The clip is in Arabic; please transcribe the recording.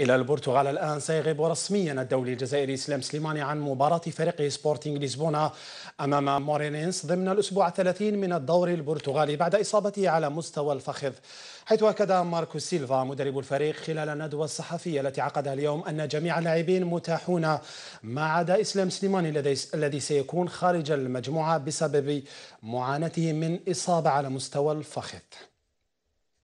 إلى البرتغال الآن سيغيب رسميا الدولي الجزائري إسلام سليماني عن مباراة فريقه سبورتينغ لشبونة أمام مورينينس ضمن الأسبوع 30 من الدور البرتغالي بعد إصابته على مستوى الفخذ حيث أكد ماركو سيلفا مدرب الفريق خلال الندوة الصحفية التي عقدها اليوم أن جميع اللاعبين متاحون ما عدا إسلام سليماني الذي سيكون خارج المجموعة بسبب معاناته من إصابة على مستوى الفخذ